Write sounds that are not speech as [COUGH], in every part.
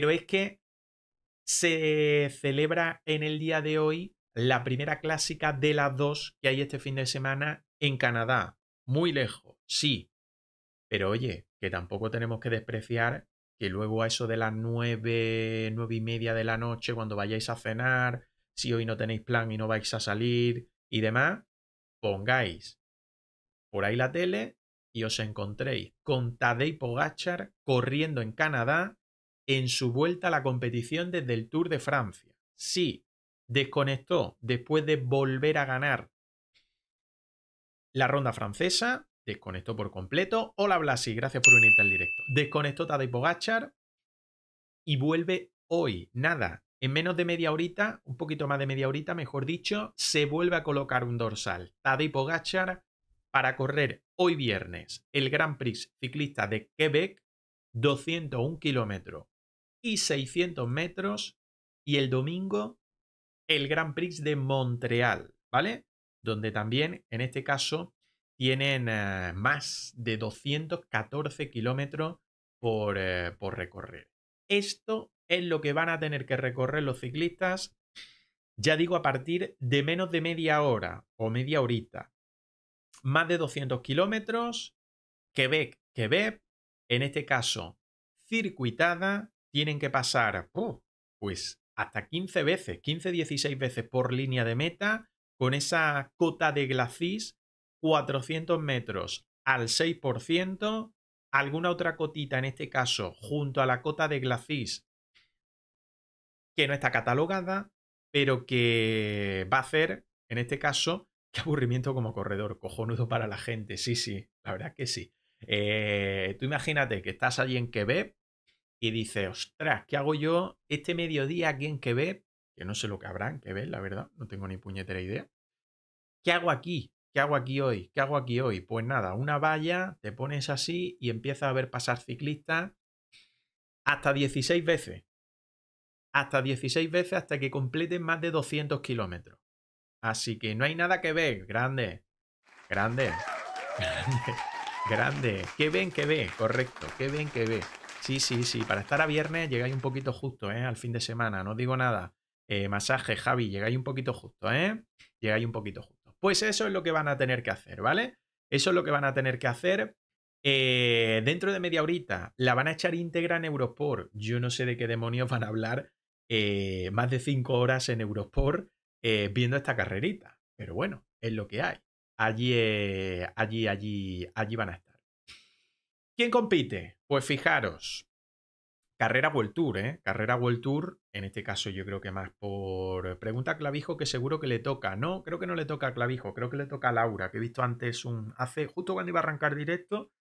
pero es que se celebra en el día de hoy la primera clásica de las dos que hay este fin de semana en Canadá. Muy lejos, sí. Pero oye, que tampoco tenemos que despreciar que luego a eso de las nueve, nueve y media de la noche, cuando vayáis a cenar, si hoy no tenéis plan y no vais a salir y demás, pongáis por ahí la tele y os encontréis con Tadej Pogachar corriendo en Canadá en su vuelta a la competición desde el Tour de Francia. Sí, desconectó después de volver a ganar la ronda francesa, desconectó por completo. Hola Blasi, gracias por unirte al directo. Desconectó Tadej Pogachar y vuelve hoy, nada, en menos de media horita, un poquito más de media horita, mejor dicho, se vuelve a colocar un dorsal. Tadej Pogachar para correr hoy viernes el Grand Prix ciclista de Quebec, 201 kilómetros y 600 metros. Y el domingo, el Gran Prix de Montreal, ¿vale? Donde también, en este caso, tienen eh, más de 214 kilómetros por, eh, por recorrer. Esto es lo que van a tener que recorrer los ciclistas, ya digo, a partir de menos de media hora o media horita. Más de 200 kilómetros, Quebec, Quebec, en este caso circuitada tienen que pasar, oh, pues, hasta 15 veces, 15, 16 veces por línea de meta, con esa cota de glacis, 400 metros al 6%, alguna otra cotita, en este caso, junto a la cota de glacis, que no está catalogada, pero que va a hacer, en este caso, [LAUGHS] qué aburrimiento como corredor, cojonudo para la gente, sí, sí, la verdad que sí. Eh, tú imagínate que estás allí en Quebec, y dice, ostras, ¿qué hago yo este mediodía aquí en Quebec? Que no sé lo que habrá en Quebec, la verdad, no tengo ni puñetera idea. ¿Qué hago aquí? ¿Qué hago aquí hoy? ¿Qué hago aquí hoy? Pues nada, una valla, te pones así y empiezas a ver pasar ciclistas hasta 16 veces. Hasta 16 veces hasta que completen más de 200 kilómetros. Así que no hay nada que ver. Grande. Grande. [LAUGHS] Grande. Grande. Que ven, que ve. Correcto. ¿qué ven, que ve. Sí, sí, sí. Para estar a viernes llegáis un poquito justo, ¿eh? Al fin de semana, no digo nada. Eh, masaje, Javi, llegáis un poquito justo, ¿eh? Llegáis un poquito justo. Pues eso es lo que van a tener que hacer, ¿vale? Eso es lo que van a tener que hacer. Eh, dentro de media horita la van a echar íntegra en Eurosport. Yo no sé de qué demonios van a hablar eh, más de cinco horas en Eurosport viendo esta carrerita. Pero bueno, es lo que hay. Allí, allí, allí, allí van a estar. ¿Quién compite? Pues fijaros, carrera World ¿eh? Carrera World en este caso yo creo que más por pregunta Clavijo que seguro que le toca. No, creo que no le toca a Clavijo, creo que le toca a Laura, que he visto antes un... Hace, justo cuando iba a arrancar directo,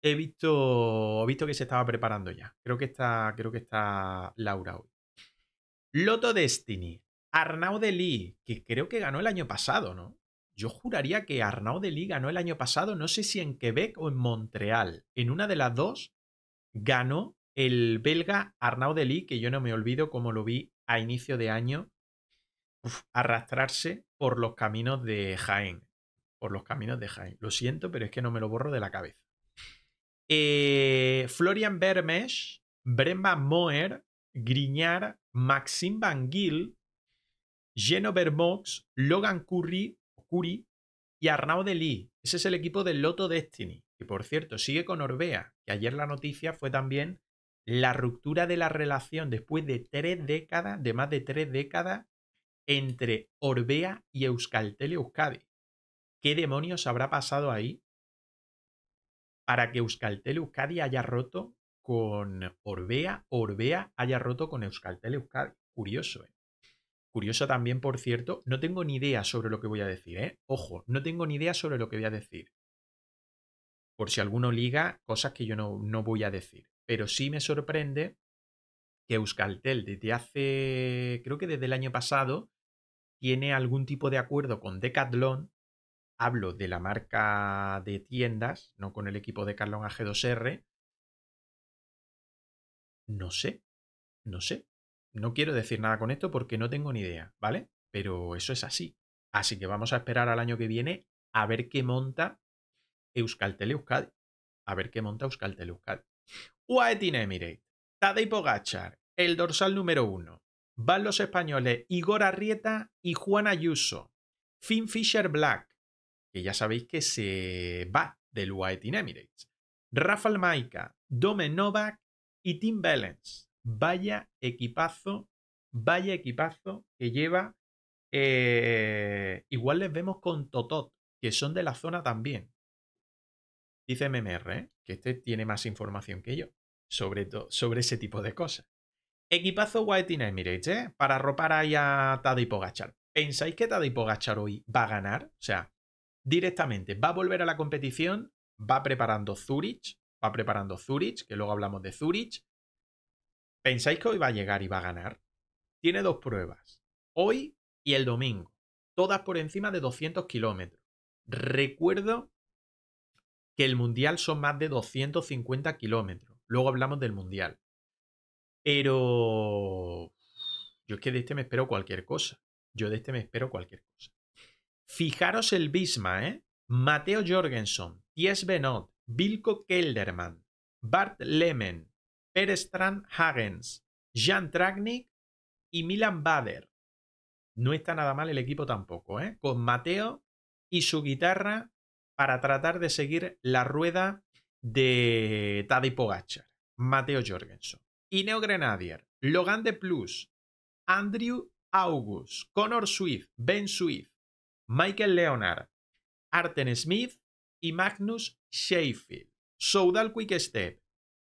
he visto, visto que se estaba preparando ya. Creo que está, creo que está Laura hoy. Loto Destiny, Arnaud Lee que creo que ganó el año pasado, ¿no? Yo juraría que Arnaud Delí ganó el año pasado, no sé si en Quebec o en Montreal. En una de las dos ganó el belga Arnaud Lee que yo no me olvido como lo vi a inicio de año arrastrarse por los caminos de Jaén. Por los caminos de Jaén. Lo siento, pero es que no me lo borro de la cabeza. Eh, Florian Bermes, Bremba Moer, Griñar, Maxim Van Gil, Geno Vermox, Logan Curry, Curry y Arnaud Lee Ese es el equipo del Loto Destiny, que por cierto sigue con Orbea. Y ayer la noticia fue también la ruptura de la relación después de tres décadas, de más de tres décadas, entre Orbea y Euskaltel Euskadi. ¿Qué demonios habrá pasado ahí para que Euskaltel Euskadi haya roto con Orbea, Orbea haya roto con Euskaltel Euskadi? Curioso, ¿eh? Curioso también, por cierto, no tengo ni idea sobre lo que voy a decir, ¿eh? Ojo, no tengo ni idea sobre lo que voy a decir por si alguno liga cosas que yo no, voy a decir. Pero sí me sorprende que Euskaltel desde hace, creo que desde el año pasado, tiene algún tipo de acuerdo con Decathlon. Hablo de la marca de tiendas, no con el equipo Decathlon AG2R. No sé, no sé. No quiero decir nada con esto porque no tengo ni idea, ¿vale? Pero eso es así. Así que vamos a esperar al año que viene a ver qué monta Euskaltel Euskadi. A ver qué monta Euskaltel Euskadi. UAE Team Emirates, Tadej el dorsal número uno. Van los españoles Igor Arrieta y Juan Ayuso. Finn Fisher Black, que ya sabéis que se va del UAE Emirates. Rafael Maika, Domen Novak y Tim Balance. Vaya equipazo, vaya equipazo que lleva. Eh, igual les vemos con Totot, que son de la zona también dice MMR, que este tiene más información que yo sobre, sobre ese tipo de cosas. Equipazo White in Emirates, ¿eh? Para ropar ahí a Tadej Pogachar. ¿Pensáis que Tadej Pogachar hoy va a ganar? O sea, directamente va a volver a la competición, va preparando Zurich, va preparando Zurich, que luego hablamos de Zurich. ¿Pensáis que hoy va a llegar y va a ganar? Tiene dos pruebas, hoy y el domingo, todas por encima de 200 kilómetros. Recuerdo que el mundial son más de 250 kilómetros. Luego hablamos del mundial. Pero yo es que de este me espero cualquier cosa. Yo de este me espero cualquier cosa. Fijaros el Bisma, ¿eh? Mateo Jorgensen, Ties Benot, Vilko Kelderman, Bart Lemen, Per Strand Hagens, Jan Tragnik y Milan Bader. No está nada mal el equipo tampoco, ¿eh? Con Mateo y su guitarra para tratar de seguir la rueda de Tadej Pogacar, Mateo Jorgensen, Ineo Grenadier, Logan de Plus, Andrew August, Connor Swift, Ben Swift, Michael Leonard, Arten Smith y Magnus Sheffield. Soudal Quick-Step,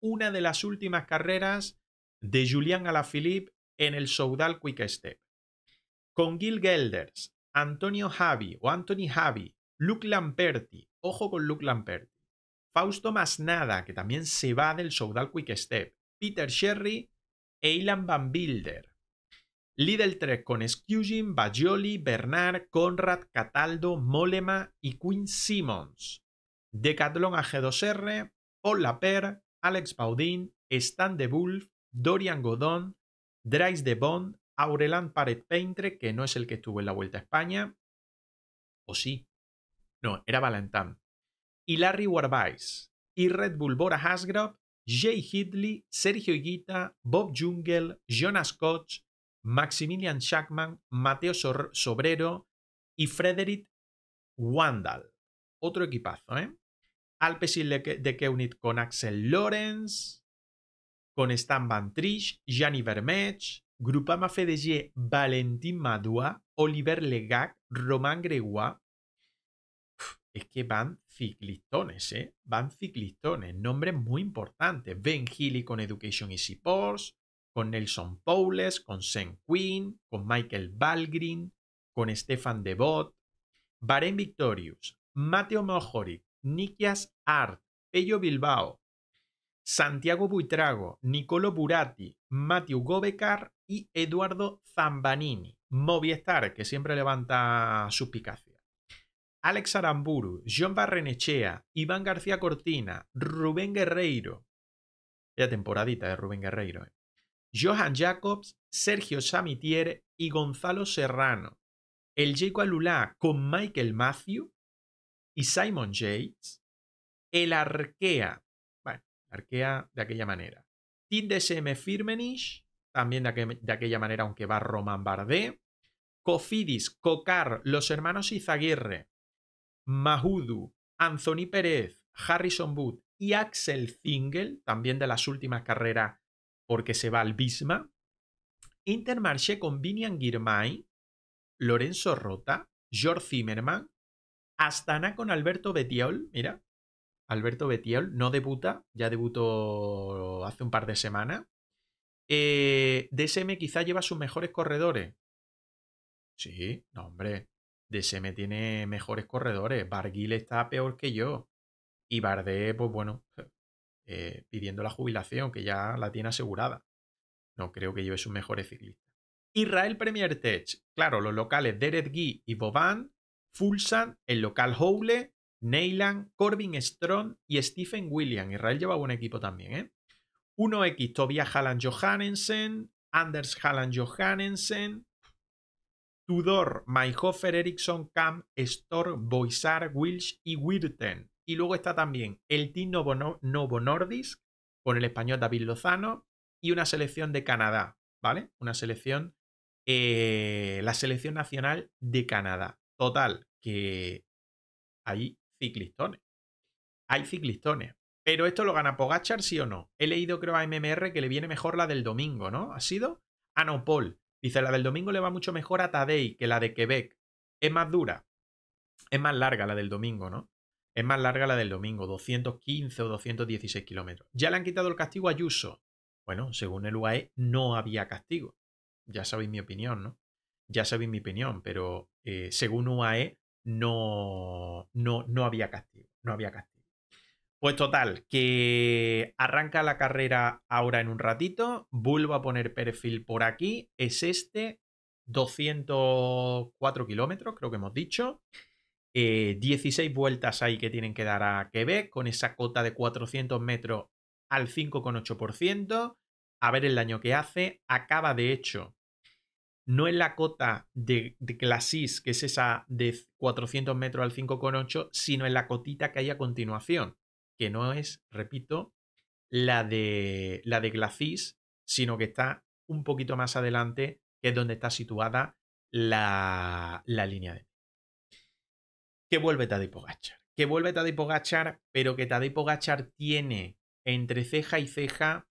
una de las últimas carreras de Julian Alaphilippe en el Soudal Quick-Step. Con Gil Gelders, Antonio Javi o Anthony Javi, Luke Lamperti, ojo con Luke Lamperti. Fausto Masnada, que también se va del Soudal Quick Step. Peter Sherry Eilan Van Bilder. Lidl 3 con Skugin, Bajoli, Bernard, Conrad, Cataldo, Molema y Quinn Simmons. Decathlon AG2R, Paul Laper, Alex Baudin, Stan de Wolf, Dorian Godón, Dries de Bond, aurelán Pared peintre que no es el que estuvo en la Vuelta a España. ¿O sí? No, era Valentin, Y Larry Y Red Bull Bora Jay Hidley, Sergio Higuita, Bob Jungle, Jonas Koch, Maximilian Schackman, Mateo Sobrero y Frederick Wandal. Otro equipazo, ¿eh? Alpesil de Keunit con Axel Lorenz, con Stan Van Trish, Gianni Vermech, Grupama Fedeye, Valentín Madua, Oliver Legac, Román Gregois, es que van ciclistones, ¿eh? Van ciclistones, nombres muy importantes. Ben Healy con Education Easy Sports, con Nelson Powles, con Sen Quinn, con Michael Balgrin, con Stefan Devot, Barén Victorious, Mateo Mojoric, Nikias Art, Pello Bilbao, Santiago Buitrago, Nicolo Buratti, Matthew Gobecar y Eduardo Zambanini. Movistar, que siempre levanta suspicacia. Alex Aramburu, John Barrenechea, Iván García Cortina, Rubén Guerreiro, ya temporadita de Rubén Guerreiro, eh. Johan Jacobs, Sergio Samitier y Gonzalo Serrano, el Jacob Alulá con Michael Matthew y Simon Yates, el Arkea, bueno, Arkea de aquella manera, M. Firmenish, también de, aquella manera, aunque va Román Bardet. Cofidis, Cocar, los hermanos Izaguirre, Mahudu, Anthony Pérez, Harrison Wood y Axel Zingel, también de las últimas carreras porque se va al Bisma. Intermarché con Vinian Girmay, Lorenzo Rota, George Zimmerman, Astana con Alberto Betiol, mira, Alberto Betiol no debuta, ya debutó hace un par de semanas. Eh, DSM quizá lleva sus mejores corredores. Sí, no, hombre. DSM tiene mejores corredores. Barguil está peor que yo. Y Bardet, pues bueno, eh, pidiendo la jubilación, que ya la tiene asegurada. No creo que yo es un mejor ciclista. Israel Premier Tech, claro, los locales Derek Guy y Boban, Fulsan, el local Houle. Neyland, Corbin Strong y Stephen William. Israel lleva buen equipo también, ¿eh? 1X, Tobias Halland Johannessen, Anders Halland Johannessen, Tudor, Mayhofer, Ericsson, Kamp, Stor, Boisar, Wilsch y Wirten. Y luego está también el Team Novo, Nordisk, con el español David Lozano, y una selección de Canadá, ¿vale? Una selección, eh, la selección nacional de Canadá. Total, que hay ciclistones. Hay ciclistones. Pero esto lo gana Pogachar, sí o no. He leído, creo, a MMR que le viene mejor la del domingo, ¿no? ¿Ha sido? Anopol. Ah, Dice, la del domingo le va mucho mejor a Tadei que la de Quebec. Es más dura. Es más larga la del domingo, ¿no? Es más larga la del domingo, 215 o 216 kilómetros. Ya le han quitado el castigo a Yuso. Bueno, según el UAE, no había castigo. Ya sabéis mi opinión, ¿no? Ya sabéis mi opinión, pero eh, según UAE, no, no, no había castigo. No había castigo. Pues total, que arranca la carrera ahora en un ratito, vuelvo a poner perfil por aquí, es este, 204 kilómetros, creo que hemos dicho. 16 eh, vueltas ahí que tienen que dar a Quebec con esa cota de 400 metros al 5,8%. A ver el daño que hace. Acaba, de hecho, no en la cota de, de que es esa de 400 metros al 5,8, sino en la cotita que hay a continuación que no es, repito, la de, la de Glacis, sino que está un poquito más adelante, que es donde está situada la, la línea de que vuelve Tadej Pogachar. Que vuelve Tadej Pogachar, pero que Tadej Pogachar tiene entre ceja y ceja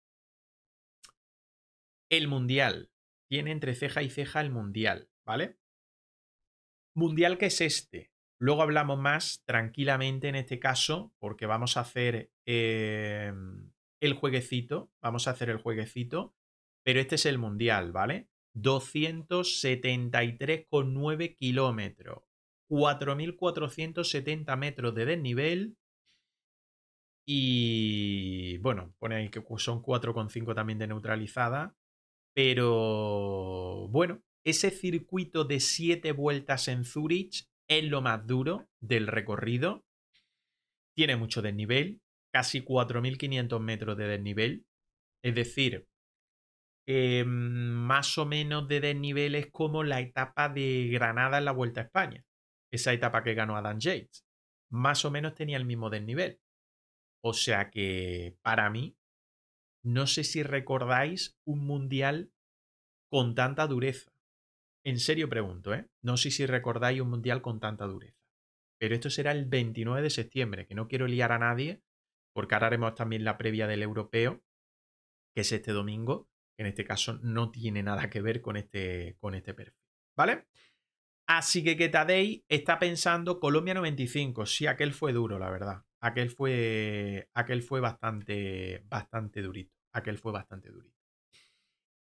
el mundial. Tiene entre ceja y ceja el mundial, ¿vale? Mundial que es este, Luego hablamos más tranquilamente en este caso, porque vamos a hacer em, el jueguecito, vamos a hacer el jueguecito, pero este es el mundial, ¿vale? 273,9 kilómetros, 4.470 metros de desnivel y bueno, pone ahí que son 4,5 también de neutralizada, pero bueno, ese circuito de 7 vueltas en Zurich es lo más duro del recorrido. Tiene mucho desnivel, casi 4.500 metros de desnivel. Es decir, eh, más o menos de desnivel es como la etapa de Granada en la Vuelta a España. Esa etapa que ganó Adam Yates. Más o menos tenía el mismo desnivel. O sea que para mí, no sé si recordáis un mundial con tanta dureza. En serio pregunto, ¿eh? No sé si recordáis un mundial con tanta dureza. Pero esto será el 29 de septiembre, que no quiero liar a nadie, porque ahora haremos también la previa del europeo, que es este domingo. que En este caso no tiene nada que ver con este, con este perfil. ¿Vale? Así que que Tadei está pensando Colombia 95. Sí, aquel fue duro, la verdad. Aquel fue, aquel fue bastante, bastante durito. Aquel fue bastante durito.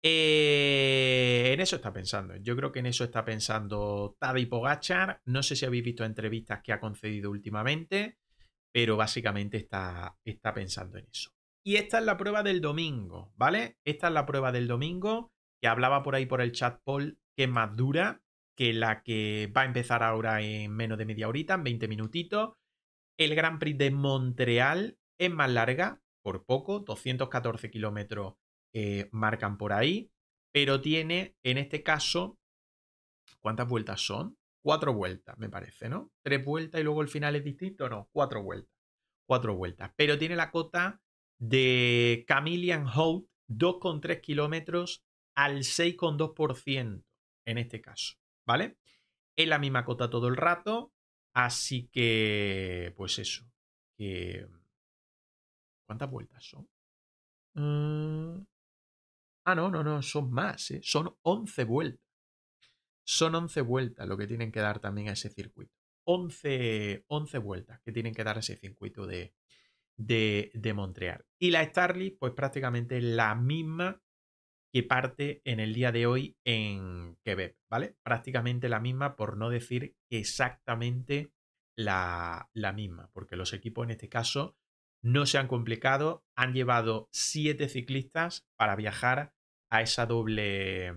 Eh, en eso está pensando. Yo creo que en eso está pensando Tadej Pogachar. No sé si habéis visto entrevistas que ha concedido últimamente, pero básicamente está, está pensando en eso. Y esta es la prueba del domingo, ¿vale? Esta es la prueba del domingo que hablaba por ahí por el chat Paul, que es más dura que la que va a empezar ahora en menos de media horita, en 20 minutitos. El Gran Prix de Montreal es más larga, por poco, 214 kilómetros eh, marcan por ahí, pero tiene en este caso, ¿cuántas vueltas son? Cuatro vueltas, me parece, ¿no? Tres vueltas y luego el final es distinto, no, cuatro vueltas. Cuatro vueltas, pero tiene la cota de Chameleon con 2,3 kilómetros al 6,2% en este caso, ¿vale? Es la misma cota todo el rato, así que, pues eso. ¿Cuántas vueltas son? Mm, Ah, no, no, no, son más, ¿eh? son 11 vueltas. Son 11 vueltas lo que tienen que dar también a ese circuito. 11, 11 vueltas que tienen que dar a ese circuito de, de, Montreal. Y la Starly, pues prácticamente la misma que parte en el día de hoy en Quebec, ¿vale? Prácticamente la misma, por no decir exactamente la, la misma, porque los equipos en este caso no se han complicado, han llevado siete ciclistas para viajar a esa doble,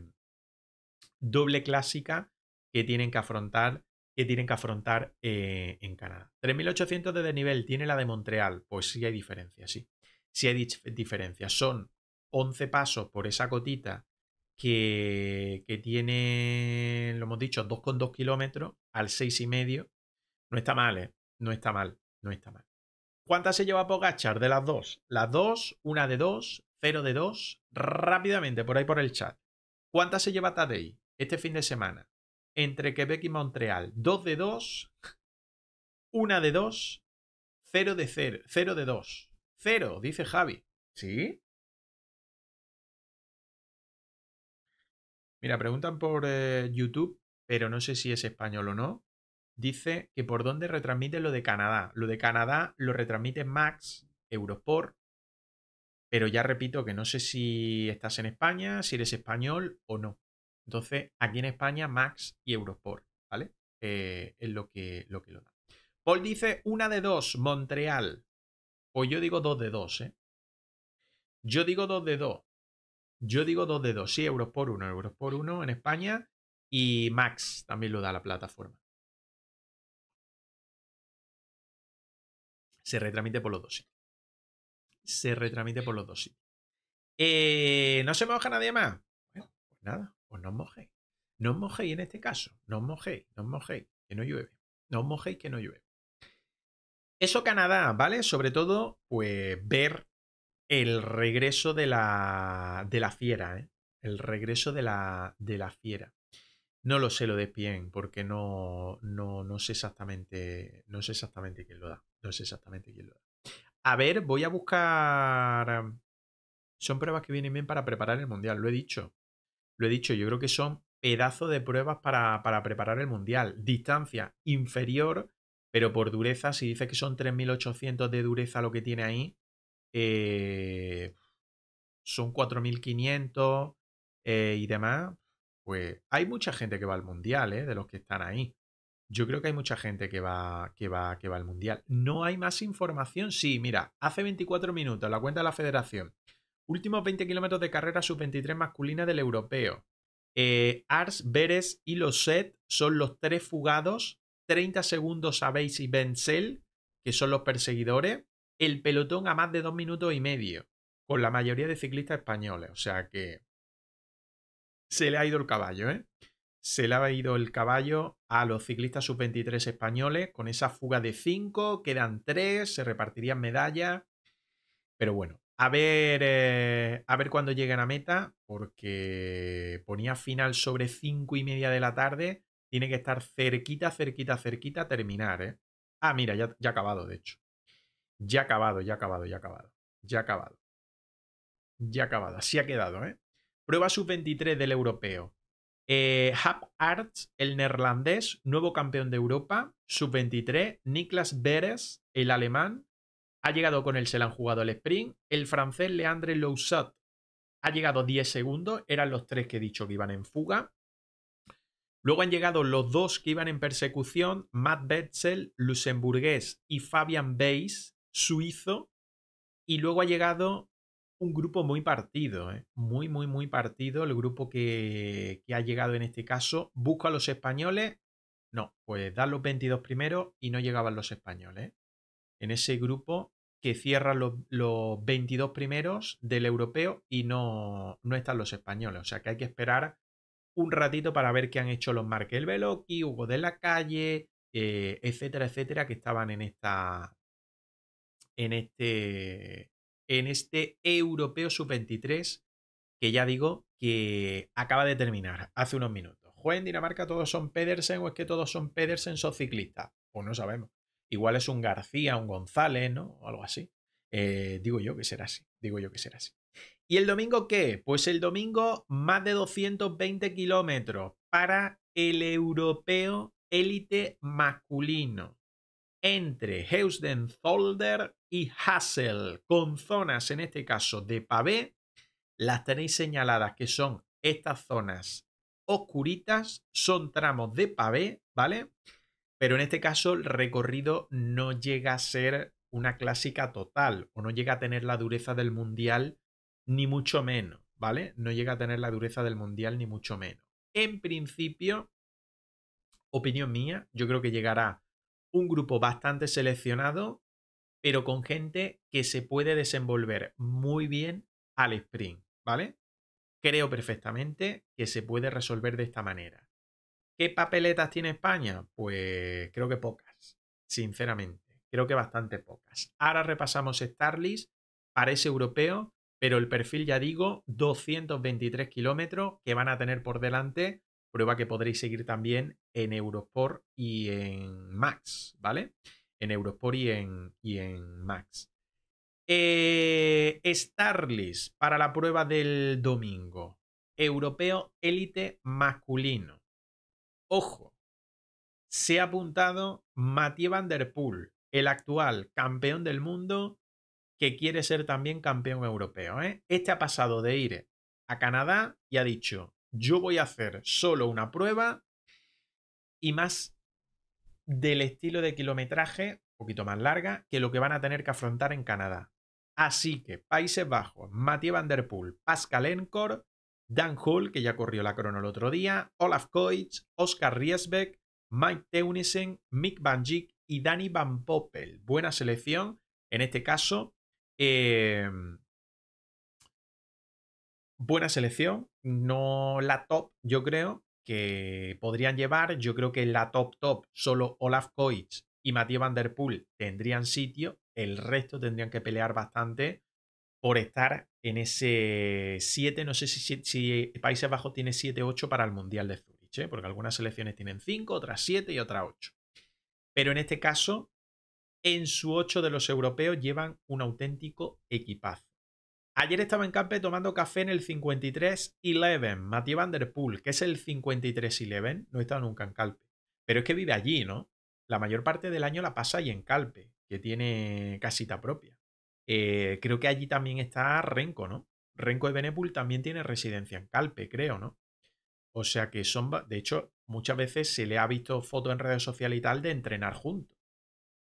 doble clásica que tienen que afrontar, que tienen que afrontar eh, en Canadá. 3.800 de desnivel tiene la de Montreal, pues sí hay diferencia, sí. Sí hay diferencias. Son 11 pasos por esa cotita que, que tiene, lo hemos dicho, 2,2 kilómetros al 6,5. ¿eh? No está mal, No está mal, no está mal. ¿Cuántas se lleva Pogachar de las dos? Las dos, una de dos, cero de dos. Rápidamente, por ahí por el chat. ¿Cuántas se lleva Tadei este fin de semana? Entre Quebec y Montreal. Dos de dos, una de dos, cero de cero, cero de dos. Cero, dice Javi. ¿Sí? Mira, preguntan por eh, YouTube, pero no sé si es español o no dice que por dónde retransmite lo de Canadá. Lo de Canadá lo retransmite Max, Eurosport, pero ya repito que no sé si estás en España, si eres español o no. Entonces, aquí en España, Max y Eurosport, ¿vale? Eh, es lo que, lo que lo da. Paul dice una de dos, Montreal. O pues yo digo dos de dos, ¿eh? Yo digo dos de dos. Yo digo dos de dos. Sí, Eurosport por uno, euros uno en España. Y Max también lo da la plataforma. se retramite por los dos Se retramite por los dos eh, ¿No se moja nadie más? pues nada, pues no os mojéis. No os mojéis en este caso. No os mojéis, no os mojéis, que no llueve. No os mojéis, que no llueve. Eso Canadá, ¿vale? Sobre todo, pues ver el regreso de la, fiera, ¿eh? El regreso de la, fiera. No lo sé lo de Pien, porque no, no, sé exactamente. No sé exactamente quién lo da. No exactamente quién lo da. A ver, voy a buscar. Son pruebas que vienen bien para preparar el mundial, lo he dicho. Lo he dicho, yo creo que son pedazo de pruebas para, para preparar el mundial. Distancia inferior, pero por dureza, si dice que son 3.800 de dureza lo que tiene ahí, eh, son 4.500 eh, y demás, pues hay mucha gente que va al mundial, eh, de los que están ahí. Yo creo que hay mucha gente que va, que va, que va al Mundial. ¿No hay más información? Sí, mira, hace 24 minutos la cuenta de la federación. Últimos 20 kilómetros de carrera sub-23 masculina del europeo. Eh, Ars, Beres y Loset son los tres fugados. 30 segundos a Beis y Benzel, que son los perseguidores. El pelotón a más de dos minutos y medio, con la mayoría de ciclistas españoles. O sea que se le ha ido el caballo, ¿eh? se le ha ido el caballo a los ciclistas sub-23 españoles con esa fuga de 5, quedan 3, se repartirían medallas. Pero bueno, a ver, eh, a ver cuándo llegan a meta, porque ponía final sobre 5 y media de la tarde, tiene que estar cerquita, cerquita, cerquita a terminar. ¿eh? Ah, mira, ya, ya ha acabado, de hecho. Ya ha acabado, ya ha acabado, ya ha acabado. Ya ha acabado. Ya acabado, sí ha quedado, ¿eh? Prueba sub-23 del europeo. Eh, Arts, el neerlandés, nuevo campeón de Europa, sub-23, Niklas Beres, el alemán, ha llegado con él, se han jugado el sprint, el francés Leandre Lousat ha llegado 10 segundos, eran los tres que he dicho que iban en fuga. Luego han llegado los dos que iban en persecución, Matt Betzel, luxemburgués, y Fabian Beis, suizo. Y luego ha llegado un grupo muy partido, ¿eh? muy, muy, muy partido. El grupo que, ha llegado en este caso busca a los españoles. No, pues dan los 22 primeros y no llegaban los españoles. ¿eh? En ese grupo que cierra los, 22 primeros del europeo y no, no están los españoles. O sea que hay que esperar un ratito para ver qué han hecho los Markel Veloqui, Hugo de la Calle, eh, etcétera, etcétera, que estaban en esta. en este en este Europeo Sub-23 que ya digo que acaba de terminar hace unos minutos. Juega en Dinamarca, todos son Pedersen o es que todos son Pedersen, son ciclistas. Pues no sabemos. Igual es un García, un González, ¿no? O algo así. Eh, digo yo que será así. Digo yo que será así. ¿Y el domingo qué? Pues el domingo más de 220 kilómetros para el europeo élite masculino entre Heusden Zolder y Hassel, con zonas en este caso de pavé, las tenéis señaladas que son estas zonas oscuritas, son tramos de pavé, ¿vale? Pero en este caso el recorrido no llega a ser una clásica total o no llega a tener la dureza del mundial ni mucho menos, ¿vale? No llega a tener la dureza del mundial ni mucho menos. En principio, opinión mía, yo creo que llegará un grupo bastante seleccionado pero con gente que se puede desenvolver muy bien al sprint, ¿vale? Creo perfectamente que se puede resolver de esta manera. ¿Qué papeletas tiene España? Pues creo que pocas, sinceramente. Creo que bastante pocas. Ahora repasamos Starlist, parece europeo, pero el perfil ya digo, 223 kilómetros que van a tener por delante, prueba que podréis seguir también en Eurosport y en Max, ¿vale? en Eurosport y en, y en Max. Eh, para la prueba del domingo. Europeo élite masculino. Ojo, se ha apuntado Mathieu Van Der Poel, el actual campeón del mundo que quiere ser también campeón europeo. ¿eh? Este ha pasado de ir a Canadá y ha dicho, yo voy a hacer solo una prueba y más del estilo de kilometraje, un poquito más larga, que lo que van a tener que afrontar en Canadá. Así que Países Bajos, Mathieu Van Der Poel, Pascal Encore, Dan Hull, que ya corrió la crono el otro día, Olaf Koits, Oscar Riesbeck, Mike Teunissen, Mick Van Jick y Danny Van Poppel. Buena selección, en este caso. Em, buena selección, no la top, yo creo, que podrían llevar. Yo creo que en la top top solo Olaf Koitz y Mathieu Van Der Poel tendrían sitio. El resto tendrían que pelear bastante por estar en ese 7. No sé si, si Países Bajos tiene 7-8 para el Mundial de Zurich, ¿eh? porque algunas selecciones tienen 5, otras 7 y otras 8. Pero en este caso, en su 8 de los europeos llevan un auténtico equipazo. Ayer estaba en Calpe tomando café en el 5311, Matías Van Der Poel, que es el 5311, no he estado nunca en Calpe, pero es que vive allí, ¿no? La mayor parte del año la pasa ahí en Calpe, que tiene casita propia. Eh, creo que allí también está Renco, ¿no? Renco de Benepul también tiene residencia en Calpe, creo, ¿no? O sea que son, de hecho, muchas veces se le ha visto fotos en redes sociales y tal de entrenar juntos.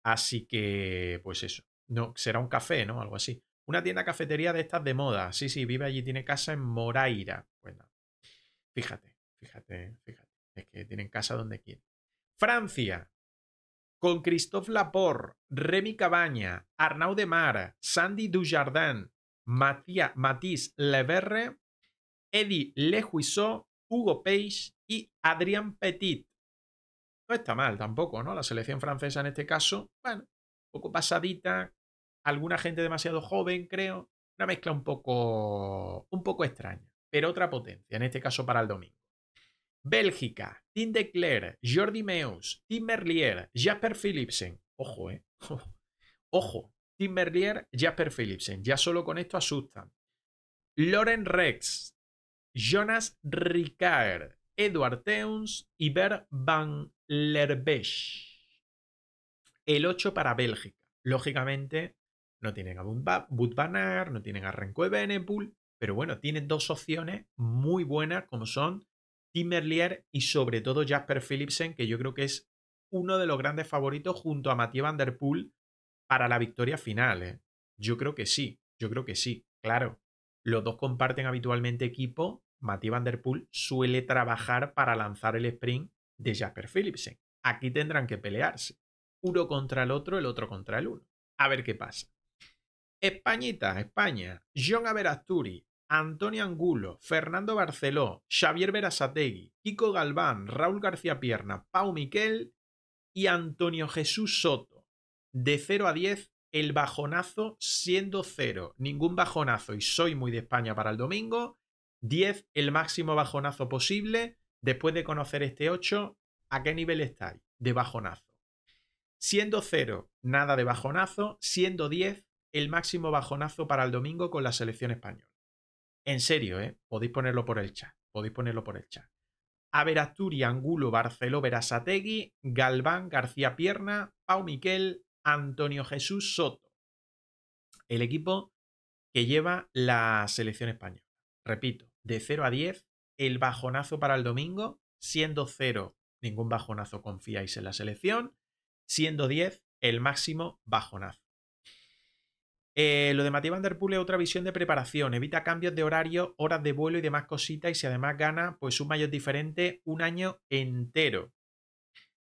Así que, pues eso. No, será un café, ¿no? Algo así. Una tienda cafetería de estas de moda. Sí, sí, vive allí, tiene casa en Moraira. Bueno, fíjate, fíjate, fíjate. Es que tienen casa donde quieren. Francia, con Christophe Laporte, Remy Cabaña, Arnaud de Sandy Dujardin, Matisse Leverre, Eddie Lejuisot, Hugo Page y Adrián Petit. No está mal tampoco, ¿no? La selección francesa en este caso, bueno, un poco pasadita, alguna gente demasiado joven, creo. Una mezcla un poco, un poco extraña, pero otra potencia, en este caso para el domingo. Bélgica, Tim de Jordi Meus, Tim Merlier, Jasper Philipsen. Ojo, eh. [LAUGHS] Ojo. Tim Merlier, Jasper Philipsen. Ya solo con esto asustan. Loren Rex, Jonas Ricard, Edward Teuns y Bert Van Lerbech. El 8 para Bélgica. Lógicamente, no tienen a banner no tienen a Renko de pero bueno, tienen dos opciones muy buenas como son Tim y sobre todo Jasper Philipsen, que yo creo que es uno de los grandes favoritos junto a Mathieu Van Der Poel para la victoria final. ¿eh? Yo creo que sí, yo creo que sí, claro. Los dos comparten habitualmente equipo. Mathieu Van Der Poel suele trabajar para lanzar el sprint de Jasper Philipsen. Aquí tendrán que pelearse. Uno contra el otro, el otro contra el uno. A ver qué pasa. Españita, España, John Averasturi, Antonio Angulo, Fernando Barceló, Xavier Berasategui, Kiko Galván, Raúl García Pierna, Pau Miquel y Antonio Jesús Soto. De 0 a 10, el bajonazo siendo 0, ningún bajonazo y soy muy de España para el domingo. 10, el máximo bajonazo posible. Después de conocer este 8, ¿a qué nivel estáis de bajonazo? Siendo 0, nada de bajonazo. Siendo 10, el máximo bajonazo para el domingo con la selección española. En serio, ¿eh? Podéis ponerlo por el chat. Podéis ponerlo por el chat. Angulo, Barceló, Verasategui, Galván, García Pierna, Pau Miquel, Antonio Jesús Soto. El equipo que lleva la selección española. Repito, de 0 a 10, el bajonazo para el domingo, siendo 0, ningún bajonazo confiáis en la selección, siendo 10, el máximo bajonazo. Eh, lo de Mati Van es otra visión de preparación. Evita cambios de horario, horas de vuelo y demás cositas. Y si además gana, pues un mayor diferente un año entero.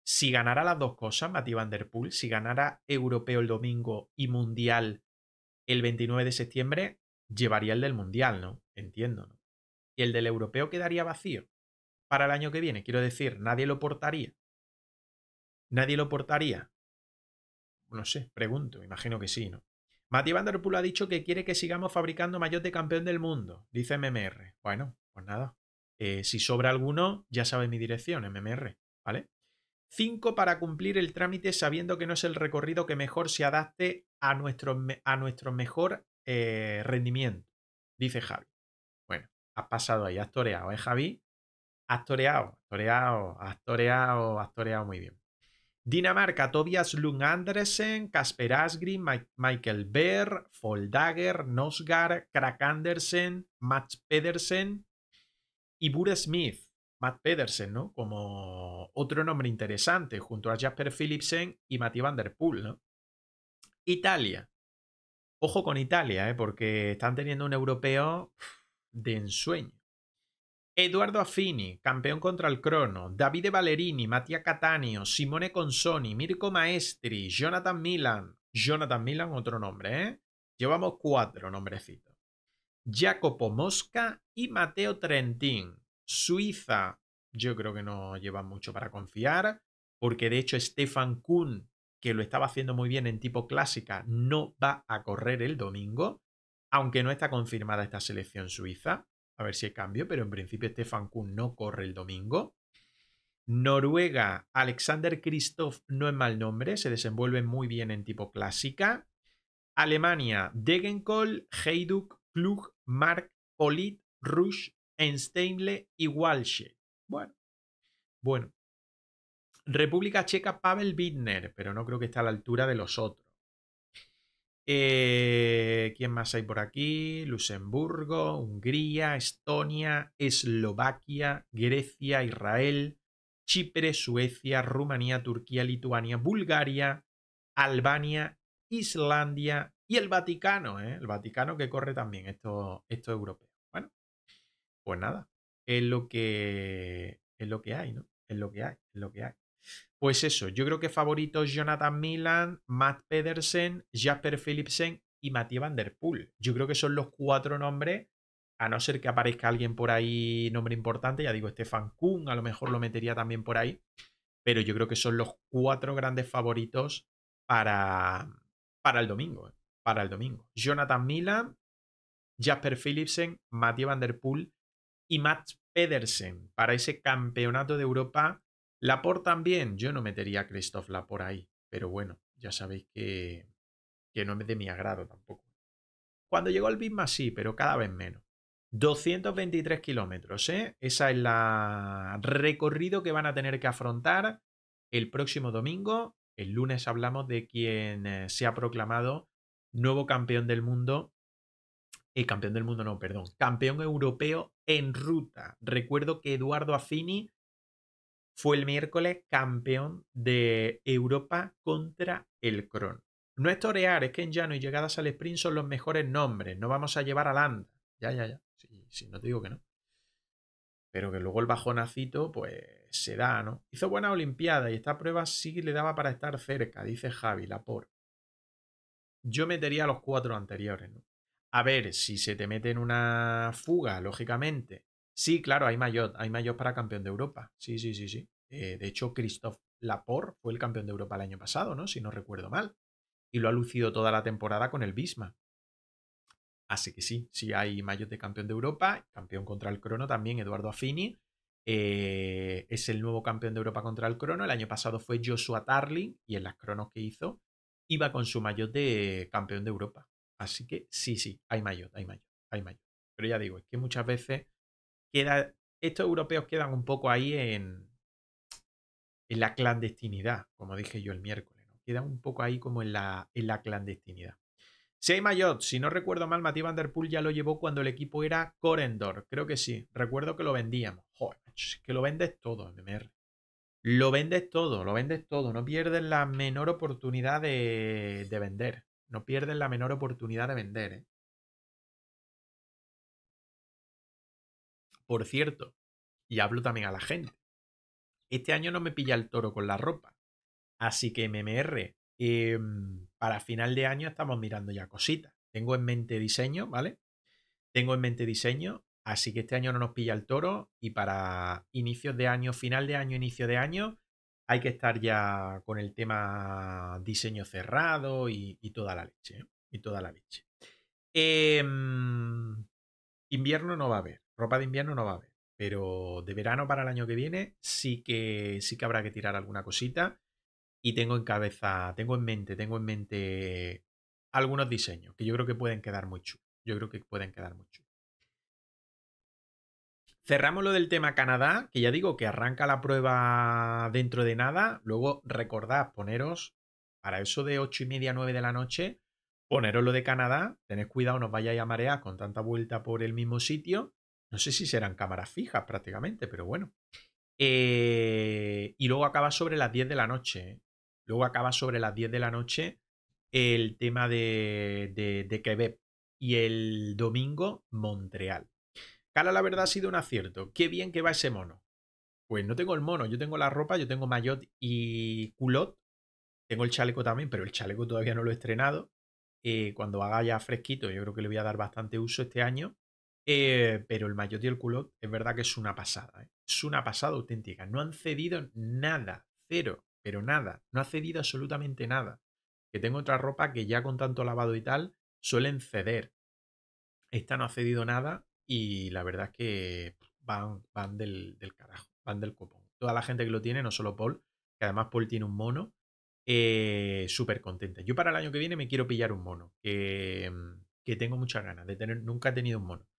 Si ganara las dos cosas, Mati Vanderpool, si ganara europeo el domingo y mundial el 29 de septiembre, llevaría el del mundial, ¿no? Entiendo, ¿no? Y el del europeo quedaría vacío para el año que viene. Quiero decir, nadie lo portaría. Nadie lo portaría. No sé, pregunto, imagino que sí, ¿no? Mati Van ha dicho que quiere que sigamos fabricando mayores de campeón del mundo, dice MMR. Bueno, pues nada. Eh, si sobra alguno, ya sabes mi dirección, MMR, ¿vale? Cinco, para cumplir el trámite sabiendo que no es el recorrido que mejor se adapte a nuestro, a nuestro mejor eh, rendimiento, dice Javi. Bueno, has pasado ahí, has toreado, ¿eh, Javi? Has toreado, has toreado, has toreado, has toreado muy bien. Dinamarca, Tobias Lund Andersen, Kasper Asgrim, Michael behr Foldager, Nosgar, Krak Andersen, Matt Pedersen y Bure Smith. Matt Pedersen, ¿no? Como otro nombre interesante, junto a Jasper Philipsen y Matti Van Der Poel, ¿no? Italia. Ojo con Italia, ¿eh? Porque están teniendo un europeo de ensueño. Eduardo Affini, campeón contra el crono, Davide Valerini, Mattia Catanio, Simone Consoni, Mirko Maestri, Jonathan Milan, Jonathan Milan, otro nombre, ¿eh? Llevamos cuatro nombrecitos. Jacopo Mosca y Mateo Trentin. Suiza, yo creo que no llevan mucho para confiar, porque de hecho Stefan Kuhn, que lo estaba haciendo muy bien en tipo clásica, no va a correr el domingo, aunque no está confirmada esta selección suiza a ver si hay cambio, pero en principio Stefan Kuhn no corre el domingo. Noruega, Alexander Kristoff no es mal nombre, se desenvuelve muy bien en tipo clásica. Alemania, Degenkolb, Heiduk, Klug, Mark, Polit, Rusch, Einsteinle y Walsh. Bueno, bueno. República Checa, Pavel Bittner, pero no creo que esté a la altura de los otros. Eh, ¿Quién más hay por aquí? Luxemburgo, Hungría, Estonia, Eslovaquia, Grecia, Israel, Chipre, Suecia, Rumanía, Turquía, Lituania, Bulgaria, Albania, Islandia y el Vaticano, ¿eh? el Vaticano que corre también esto, esto europeo. Bueno, pues nada, es lo que es lo que hay, ¿no? Es lo que hay, es lo que hay. Pues eso, yo creo que favoritos Jonathan Milan, Matt Pedersen, Jasper Philipsen y Mathieu Van Der Poel. Yo creo que son los cuatro nombres, a no ser que aparezca alguien por ahí, nombre importante, ya digo, Stefan Kuhn, a lo mejor lo metería también por ahí, pero yo creo que son los cuatro grandes favoritos para, para el domingo, eh, para el domingo. Jonathan Milan, Jasper Philipsen, Mathieu Van y Matt Pedersen para ese campeonato de Europa por también, yo no metería a Christoph por ahí, pero bueno, ya sabéis que, que no es de mi agrado tampoco. Cuando llegó el Bisma sí, pero cada vez menos. 223 kilómetros, ¿eh? Esa es la recorrido que van a tener que afrontar el próximo domingo. El lunes hablamos de quien eh, se ha proclamado nuevo campeón del mundo. Eh, campeón del mundo, no, perdón. Campeón europeo en ruta. Recuerdo que Eduardo Affini fue el miércoles campeón de Europa contra el Cron. No es torear, es que en llano y llegadas al sprint son los mejores nombres. No vamos a llevar a Landa. Ya, ya, ya. Si sí, sí, no te digo que no. Pero que luego el bajonacito, pues se da, ¿no? Hizo buena Olimpiada y esta prueba sí le daba para estar cerca, dice Javi, la por. Yo metería los cuatro anteriores, ¿no? A ver, si se te mete en una fuga, lógicamente, Sí, claro, hay maillot, hay maillot para campeón de Europa. Sí, sí, sí, sí. Eh, de hecho, Christophe Laporte fue el campeón de Europa el año pasado, ¿no? Si no recuerdo mal. Y lo ha lucido toda la temporada con el Bisma. Así que sí, sí hay maillot de campeón de Europa, campeón contra el crono también, Eduardo Affini. Eh, es el nuevo campeón de Europa contra el crono. El año pasado fue Joshua Tarling y en las cronos que hizo iba con su maillot de campeón de Europa. Así que sí, sí, hay maillot, hay maillot, hay maillot. Pero ya digo, es que muchas veces estos europeos quedan un poco ahí en, en la clandestinidad, como dije yo el miércoles. Quedan un poco ahí como en la, en la clandestinidad. Sei Mayot, si no recuerdo mal, Mati Van Der Poel ya lo llevó cuando el equipo era Corendor. Creo que sí. Recuerdo que lo vendíamos. que lo vendes todo, MMR. Lo vendes todo, lo vendes todo. No pierdes la menor oportunidad de, de vender. No pierdes la menor oportunidad de vender. ¿eh? Por cierto, y hablo también a la gente, este año no me pilla el toro con la ropa. Así que MMR, em, para final de año estamos mirando ya cositas. Tengo en mente diseño, ¿vale? Tengo en mente diseño, así que este año no nos pilla el toro y para inicios de año, final de año, inicio de año, hay que estar ya con el tema diseño cerrado y, toda la leche. Y toda la leche. ¿eh? Em, invierno no va a haber. Ropa de invierno no va a haber. Pero de verano para el año que viene sí que, sí que habrá que tirar alguna cosita. Y tengo en cabeza, tengo en mente, tengo en mente algunos diseños que yo creo que pueden quedar muy chulos. Yo creo que pueden quedar muy chulos. Cerramos lo del tema Canadá, que ya digo que arranca la prueba dentro de nada. Luego recordad, poneros para eso de 8 y media, 9 de la noche, poneros lo de Canadá. Tened cuidado, no os vayáis a marear con tanta vuelta por el mismo sitio. No sé si serán cámaras fijas prácticamente, pero bueno. Eh, y luego acaba sobre las 10 de la noche. Luego acaba sobre las 10 de la noche el tema de, de, Quebec y el domingo Montreal. Cala, la verdad ha sido un acierto. Qué bien que va ese mono. Pues no tengo el mono, yo tengo la ropa, yo tengo maillot y culot. Tengo el chaleco también, pero el chaleco todavía no lo he estrenado. Eh, cuando haga ya fresquito, yo creo que le voy a dar bastante uso este año. Eh, pero el maillot y el culot es verdad que es una pasada. ¿eh? Es una pasada auténtica. No han cedido nada. Cero. Pero nada. No ha cedido absolutamente nada. Que tengo otra ropa que ya con tanto lavado y tal suelen ceder. Esta no ha cedido nada y la verdad es que van, van del, carajo. Van del copón. Toda la gente que lo tiene, no solo Paul, que además Paul tiene un mono. Eh, súper contenta. Yo para el año que viene me quiero pillar un mono. que tengo muchas ganas de tener. Nunca he tenido un mono.